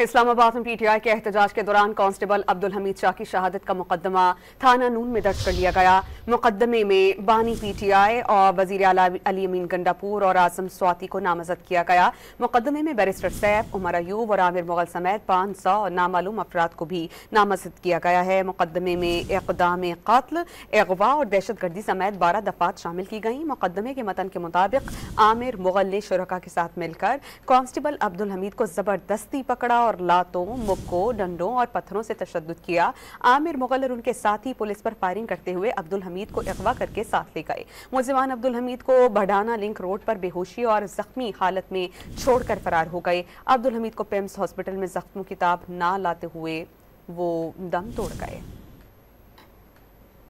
इस्लामाबाद में पीटीआई के एहतजाज के दौरान कांस्टेबल अब्दुल हमीद शाह की शहादत का मुकदमा थाना नून में दर्ज कर लिया गया मुकदमे में बानी पी टी आई और वजीर अली अमीन गंडापुर और आजम स्वाति को नामजद किया गया मुकदमे में बैरिस्टर सैफ उमर अयूब और आमिर मुगल समेत पाँच सौ नामालूम अफराद को भी नामजद किया गया है मुकदमे में इकदाम कत्ल अगवा और दहशत गर्दी समेत बारह दफात शामिल की गई मुकदमे के मतन के मुताबिक आमिर मुगल ने शुरा के साथ मिलकर कांस्टेबल अब्दुल हमीद को ज़बरदस्ती पकड़ा और लातों मुक्को डंडों और पत्थरों से तशद किया आमिर मुगल और उनके साथी पुलिस पर फायरिंग करते हुए अब्दुल हमीद को अगवा करके साथ ले गए मुलजमान अब्दुल हमीद को भडाना लिंक रोड पर बेहोशी और जख्मी हालत में छोड़कर फरार हो गए अब्दुल हमीद को पेम्स हॉस्पिटल में जख्मों की ताब ना लाते हुए वो दम तोड़ गए